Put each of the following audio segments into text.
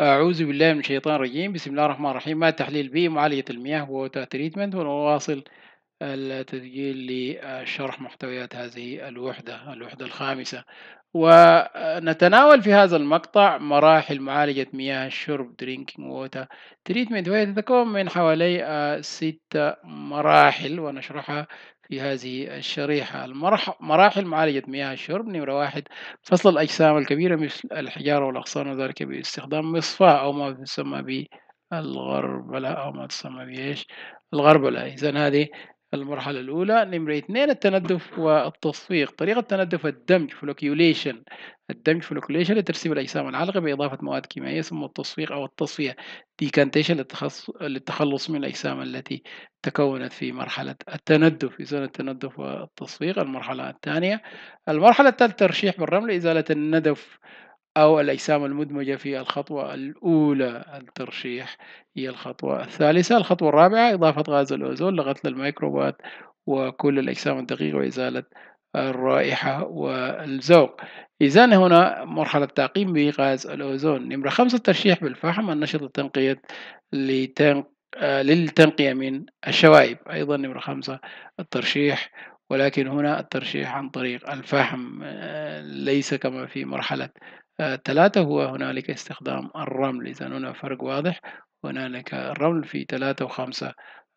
أعوذ بالله من الشيطان الرجيم بسم الله الرحمن الرحيم ما تحليل بي معالجة المياه ووتر تريتمنت ونواصل التسجيل لشرح محتويات هذه الوحدة الوحدة الخامسة ونتناول في هذا المقطع مراحل معالجة مياه الشرب drinking water treatment وهي تتكون من حوالي آه، ست مراحل ونشرحها في هذه الشريحة مراحل معالجة مياه الشرب نمرة واحد فصل الأجسام الكبيرة مثل الحجارة والأغصان وذلك باستخدام مصفاة أو ما تسمى بالغربلة أو ما تسمى بإيش الغربلة إذا هذه المرحلة الأولى نمرة اثنين التندف والتصفيق طريقة التندف الدمج فلوكيوليشن الدمج فلوكيوليشن لترسيب الأجسام العالقة بإضافة مواد كيميائية ثم التصفيق أو التصفية ديكانتيشن للتخلص من الأجسام التي تكونت في مرحلة التندف في زون التندف والتصفيق المرحلة الثانية المرحلة الثالثة ترشيح بالرمل إزالة الندف أو الأجسام المدمجة في الخطوة الأولى الترشيح هي الخطوة الثالثة الخطوة الرابعة إضافة غاز الأوزون لغتل الميكروبات وكل الأجسام الدقيقة وإزالة الرائحة والذوق إذا هنا مرحلة تعقيم بغاز الأوزون نمرة خمسة الترشيح بالفحم النشط تنقية للتنقية من الشوائب أيضا نمرة خمسة الترشيح ولكن هنا الترشيح عن طريق الفحم ليس كما في مرحلة ثلاثة هو هنالك استخدام الرمل إذا هنا فرق واضح هنالك الرمل في ثلاثة وخمسة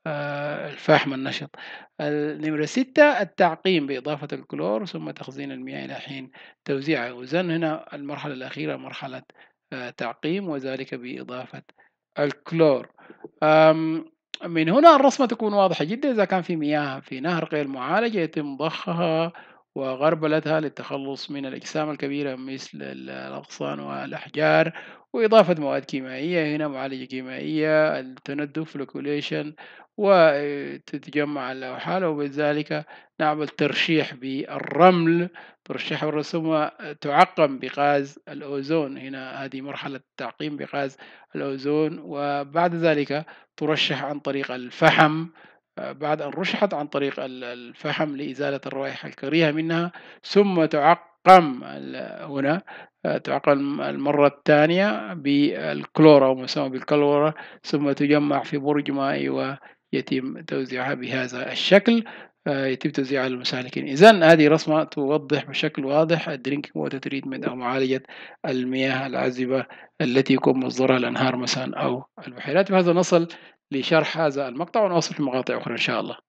آه، الفحم النشط نمرة ستة التعقيم بإضافة الكلور ثم تخزين المياه إلى حين توزيعها إذا هنا المرحلة الأخيرة مرحلة آه، تعقيم وذلك بإضافة الكلور من هنا الرسمة تكون واضحة جدا إذا كان في مياه في نهر غير معالجة يتم ضخها وغربلتها للتخلص من الأجسام الكبيرة مثل الأغصان والأحجار وإضافة مواد كيميائية هنا معالجة كيميائية التندف فلوكوليشن وتتجمع الأوحال وبذلك نعمل ترشيح بالرمل ترشيح الرسوم تعقم بغاز الأوزون هنا هذه مرحلة تعقيم بغاز الأوزون وبعد ذلك ترشح عن طريق الفحم بعد أن رشحت عن طريق الفحم لإزالة الروائح الكريهة منها ثم تعقم هنا آه، تعقم المرة الثانية بالكلورا يسمى بالكلورا ثم تجمع في برج مائي ويتم توزيعها بهذا الشكل آه، يتم توزيعها المسالكين إذا هذه رسمة توضح بشكل واضح الدرينكينج ووتر تريتمنت أو معالجة المياه العذبة التي يكون مصدرها الأنهار مثلا أو البحيرات بهذا نصل لشرح هذا المقطع ونواصل في مقاطع أخرى إن شاء الله